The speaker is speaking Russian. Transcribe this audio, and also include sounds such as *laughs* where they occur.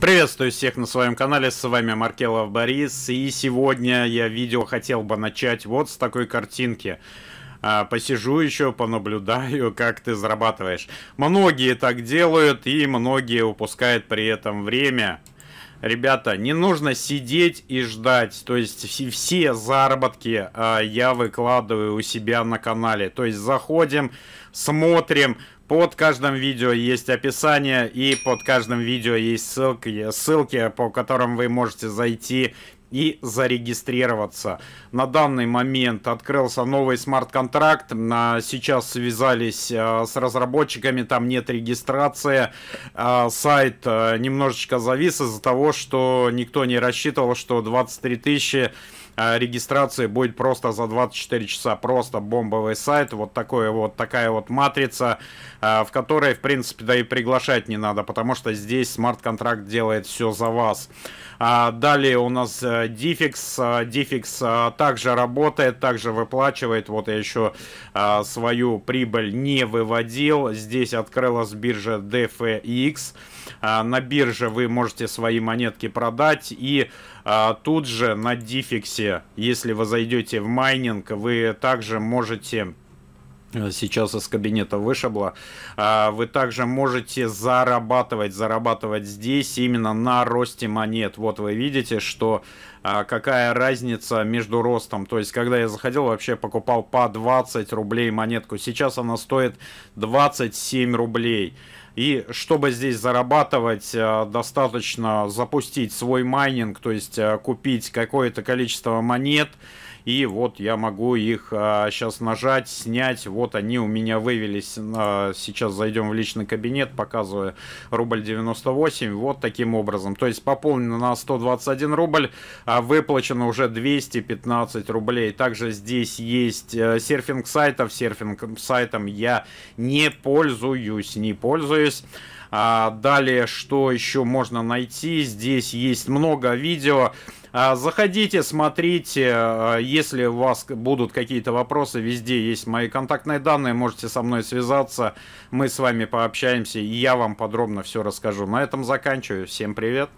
Приветствую всех на своем канале, с вами Маркелов Борис, и сегодня я видео хотел бы начать вот с такой картинки. А, посижу еще, понаблюдаю, *laughs* как ты зарабатываешь. Многие так делают, и многие упускают при этом время. Ребята, не нужно сидеть и ждать. То есть все заработки а, я выкладываю у себя на канале. То есть заходим, смотрим, под каждым видео есть описание и под каждым видео есть ссылки, ссылки, по которым вы можете зайти и зарегистрироваться. На данный момент открылся новый смарт-контракт. Сейчас связались э, с разработчиками, там нет регистрации. Э, сайт э, немножечко завис из-за того, что никто не рассчитывал, что 23 тысячи а регистрации будет просто за 24 часа. Просто бомбовый сайт, вот, такое вот такая вот матрица, а, в которой, в принципе, да и приглашать не надо, потому что здесь смарт-контракт делает все за вас. А, далее у нас э, Дификс. А, дификс а, также работает, также выплачивает. Вот я еще свою прибыль не выводил. Здесь открылась биржа DFX. на бирже вы можете свои монетки продать и тут же на дификсе, если вы зайдете в майнинг, вы также можете Э, сейчас из кабинета вышибло. А, вы также можете зарабатывать, зарабатывать здесь именно на росте монет. Вот вы видите, что а, какая разница между ростом. То есть, когда я заходил, вообще покупал по 20 рублей монетку. Сейчас она стоит 27 рублей. И чтобы здесь зарабатывать, э, достаточно запустить свой майнинг, то есть э, купить какое-то количество монет. И вот я могу их сейчас э, нажать, снять. Вот они у меня вывелись. Сейчас зайдем в личный кабинет, показываю рубль 98. Вот таким образом. То есть пополнено на 121 рубль, а выплачено уже 215 рублей. Также здесь есть серфинг сайтов. Серфинг сайтом я не пользуюсь, не пользуюсь Toys. А, далее, что еще можно найти? Здесь есть много видео. А, заходите, смотрите. А, если у вас будут какие-то вопросы, везде есть мои контактные данные. Можете со мной связаться. Мы с вами пообщаемся. И я вам подробно все расскажу. На этом заканчиваю. Всем привет.